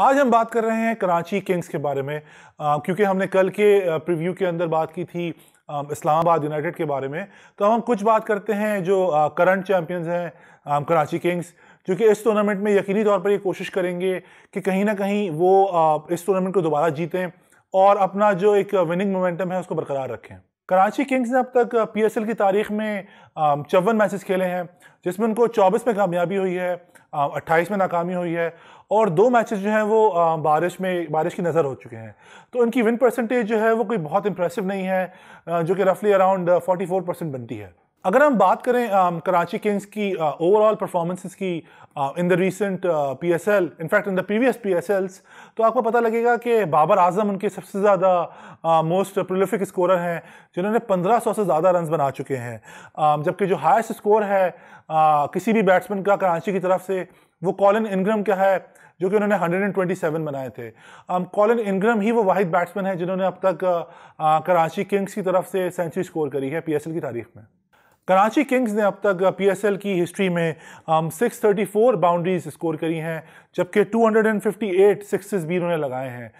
आज हम बात कर रहे हैं कराची किंग्स के बारे में आ, क्योंकि हमने कल के प्रीव्यू के अंदर बात की थी इस्लामाबाद यूनाइटेड के बारे में तो हम कुछ बात करते हैं जो करंट चैम्पियंस हैं कराची किंग्स जो कि इस टूर्नामेंट में यकीनी तौर पर ये कोशिश करेंगे कि कहीं ना कहीं वो आ, इस टूर्नामेंट को दोबारा जीतें और अपना जो एक विनिंग मोमेंटम है उसको बरकरार रखें कराची किंग्स ने अब तक पीएसएल की तारीख में चौवन मैचेस खेले हैं जिसमें उनको 24 में कामयाबी हुई है 28 में नाकामी हुई है और दो मैचेस जो हैं वो बारिश में बारिश की नज़र हो चुके हैं तो उनकी विन परसेंटेज जो है वो कोई बहुत इंप्रेसिव नहीं है जो कि रफली अराउंड 44 परसेंट बनती है अगर हम बात करें कराची किंग्स की ओवरऑल परफॉर्मेंसेस की in the recent P S L in fact in the previous P S Ls तो आपको पता लगेगा कि बाबर आजम उनके सबसे ज़्यादा मोस्ट प्रोलिफिक स्कोरर हैं जिन्होंने 1500 से ज़्यादा रन बना चुके हैं जबकि जो हाइस्ट स्कोर है uh, किसी भी बैट्समैन का कराची की तरफ से वो कॉलिन इनग्रम का है जो कि उन्होंने 127 बनाए थे कॉलिन um, इनग्रम ही वो वाहिद बैट्समैन है जिन्होंने अब तक कराची किंग्स की तरफ से सेंचुरी स्कोर करी है पी की तारीख में कराची किंग्स ने अब तक पीएसएल की हिस्ट्री में six thirty four boundaries score करी हैं जबकि 258 सिक्सेस भी उन्होंने लगाए हैं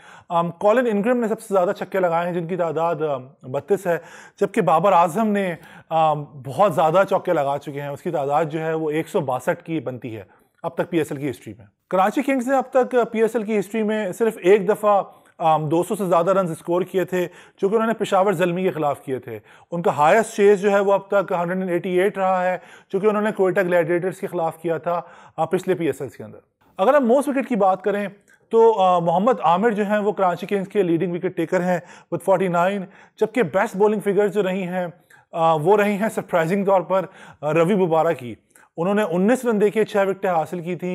कॉलिन um, इनग्रम ने सबसे ज़्यादा छक्के लगाए हैं जिनकी तादाद um, बत्तीस है जबकि बाबर आजम ने um, बहुत ज़्यादा चौके लगा चुके हैं उसकी तादाद जो है वो एक की बनती है अब तक पी की हिस्ट्री में कराची किंग्स ने अब तक पी की हिस्ट्री में सिर्फ एक दफ़ा दो सौ से ज़्यादा रन स्कोर किए थे जो कि उन्होंने पेशावर जलमी के खिलाफ किए थे उनका हाईएस्ट चेज जो है वो अब तक हंड्रेड एंड एटी एट रहा है जो कि उन्होंने कोयटा ग्लैडिएटर्स के खिलाफ किया था पिछले पी एस के अंदर अगर हम मोस्ट विकेट की बात करें तो मोहम्मद आमिर जो हैं वो कराची किंग्स के लीडिंग विकेट टेकर हैं विद नाइन जबकि बेस्ट बॉलिंग फिगर्स जो रही हैं वो रही हैं सरप्राइजिंग तौर पर रवि बुबारा की उन्होंने 19 रन देखे छह विकटें हासिल की थी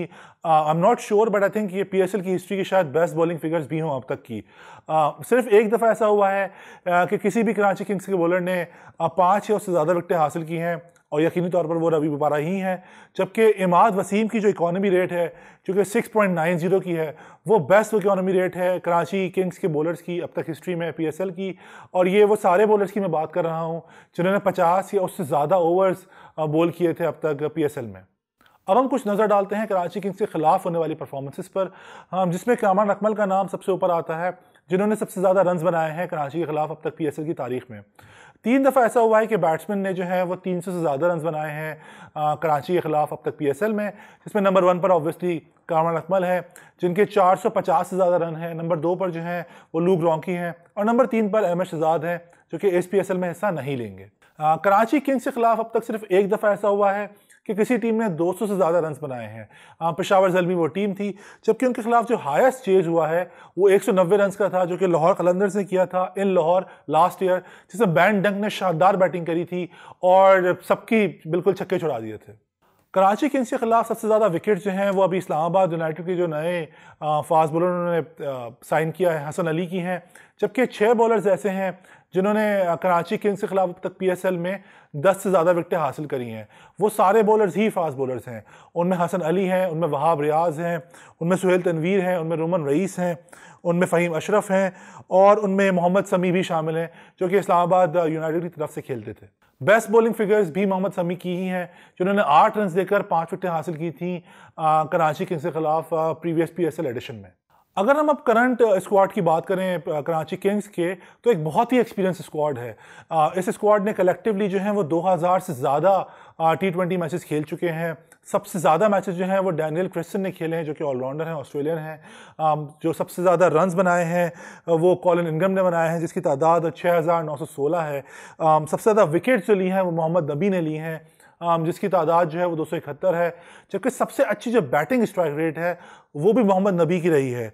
I am not sure but I think ये पी की हिस्ट्री की शायद बेस्ट बॉलिंग फिगर्स भी हों अब तक की uh, सिर्फ एक दफ़ा ऐसा हुआ है uh, कि किसी भी कराची किंग्स के बॉलर ने uh, पाँच या उससे ज़्यादा विकटें हासिल की हैं और यकीनी तौर पर वो रवि बुपारा ही हैं जबकि इमाद वसीम की जो इकानमी रेट है जो कि जीरो की है वो बेस्ट इकॉनमी रेट है कराची किंग्स के बॉलर्स की अब तक हिस्ट्री में पी एस एल की और ये वो सारे बॉलर्स की मैं बात कर रहा हूँ जिन्होंने पचास या उससे ज़्यादा ओवर्स बॉल किए थे अब तक पी एस एल में अब हम कुछ नज़र डालते हैं कराची किंग्स के खिलाफ होने वाली परफॉर्मेंसेस पर हाँ, जिसमें कामरान अकमल का नाम सबसे ऊपर आता है जिन्होंने सबसे ज़्यादा रन बनाए हैं कराची के खिलाफ अब तक पी एस एल की तारीख में तीन दफ़ा ऐसा हुआ है कि बैट्समैन ने जो है वो 300 से ज़्यादा रन बनाए हैं कराची के ख़िलाफ़ अब तक पीएसएल में जिसमें नंबर वन पर ऑब्वियसली कामर अकमल है जिनके 450 से ज़्यादा रन हैं नंबर दो पर जो हैं वो लूक रॉन्की हैं और नंबर तीन पर अहमद शहजाद हैं जो कि एस में हिस्सा नहीं लेंगे आ, कराची किंग्स के खिलाफ अब तक सिर्फ एक दफ़ा ऐसा हुआ है कि किसी टीम ने 200 से ज़्यादा रन बनाए हैं हाँ, पेशावर जलमी वो टीम थी जबकि उनके खिलाफ जो हाईएस्ट चेज हुआ है वो 190 रन का था जो कि लाहौर कलंदर से किया था इन लाहौर लास्ट ईयर जिसमें बैन डंक ने शानदार बैटिंग करी थी और सबकी बिल्कुल छक्के छुड़ा दिए थे कराची किंग्स के खिलाफ सबसे ज़्यादा विकेट जो हैं वो अभी इस्लामाबाद यूनाइटेड के जो नए फास्ट बॉलर उन्होंने साइन किया है हसन अली की हैं जबकि छः बॉलर्स ऐसे हैं जिन्होंने कराची किंग्स के खिलाफ अब तक पीएसएल में 10 से ज़्यादा विकटें हासिल करी हैं वो सारे बॉलर्स ही फास्ट बॉलर्स हैं उनमें हसन अली हैं उनमें वहाब रियाज हैं उनमें सुहेल तनवीर हैं उनमें रोमन रईस हैं उनमें फ़हीम अशरफ हैं और उनमें मोहम्मद समी भी शामिल हैं जो कि इस्लामाबाद यूनाइटेड की तरफ से खेलते थे बेस्ट बॉलिंग फिगर्स भी मोहम्मद समी की ही हैं जिन्होंने आठ रन देकर पाँच विकटें हासिल की थी कराची किंग्स के खिलाफ प्रीवियस पी एडिशन में अगर हम अब करंट स्क्वाड की बात करें कराची किंग्स के तो एक बहुत ही एक्सपीरियंस स्क्वाड है इस स्क्वाड ने कलेक्टिवली जो है वो 2000 से ज़्यादा टी ट्वेंटी मैचेस खेल चुके हैं सबसे ज़्यादा मैचेस जो हैं वो डैनियल क्रिस्टन ने खेले हैं जो कि ऑलराउंडर हैं ऑस्ट्रेलियन हैं um, जो सबसे ज़्यादा रन्स बनाए हैं uh, वो कॉलिन इनगम ने बनाए हैं जिसकी तादाद छः है um, सबसे ज़्यादा विकेट जो ली हैं वो मोहम्मद नबी ने ली हैं um, जिसकी तादाद जो है वो दो सौ इकहत्तर है जबकि सबसे अच्छी जो बैटिंग स्ट्राइक रेट है वो भी मोहम्मद नबी की रही है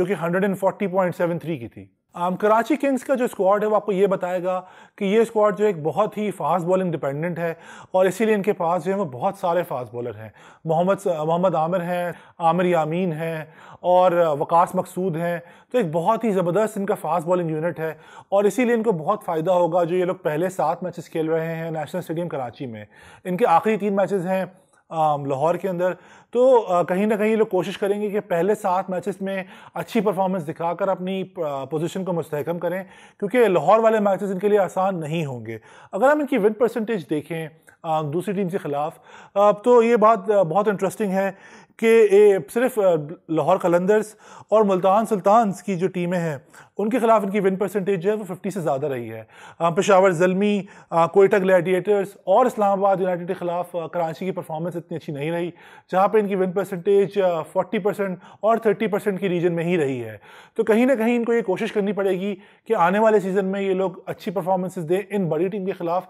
जो कि थ्री की थी कराची um, किंग्स का जो स्क्वाड है वो आपको ये बताएगा कि ये स्क्वाड जो एक बहुत ही फास्ट बॉलिंग डिपेंडेंट है और इसीलिए इनके पास जो है वो बहुत सारे फास्ट बॉलर हैं मोहम्मद मोहम्मद आमिर हैं आमिर यामीन हैं और uh, वकास मकसूद हैं तो एक बहुत ही ज़बरदस्त इनका फास्ट बॉलिंग यूनिट है और इसीलिए इनको बहुत फ़ायदा होगा जो ये लोग पहले सात मैचेस खेल रहे हैं नेशनल स्टेडियम कराची में इनके आखिरी तीन मैचेस हैं लाहौर के अंदर तो कहीं ना कहीं लोग कोशिश करेंगे कि पहले सात मैचेस में अच्छी परफॉर्मेंस दिखाकर अपनी पोजीशन को मुस्तकम करें क्योंकि लाहौर वाले मैचेस इनके लिए आसान नहीं होंगे अगर हम इनकी विन परसेंटेज देखें दूसरी टीम के ख़िलाफ़ तो ये बात बहुत इंटरेस्टिंग है कि सिर्फ लाहौर कलंदर्स और मुल्तान सुल्तान की जो टीमें हैं उनके खिलाफ इनकी विन परसेंटेज जो है वो फिफ्टी से ज़्यादा रही है पेशावर जलमी कोयटा ग्लैडिएटर्स और इस्लामाबाद यूनाइटेड के खिलाफ कराची की परफॉर्मेंस इतनी अच्छी नहीं रही जहाँ पर इनकी विन परसेंटेज फोर्टी परसेंट और थर्टी परसेंट की रीजन में ही रही है तो कहीं ना कहीं इनको ये कोशिश करनी पड़ेगी कि आने वाले सीज़न में ये लोग अच्छी परफॉर्मेंसेज दें इन बड़ी टीम के खिलाफ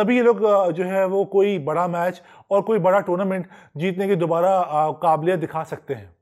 तभी ये लोग जो है वो कोई बड़ा मैच और कोई बड़ा टूर्नामेंट जीतने की दोबारा काबिलियत दिखा सकते हैं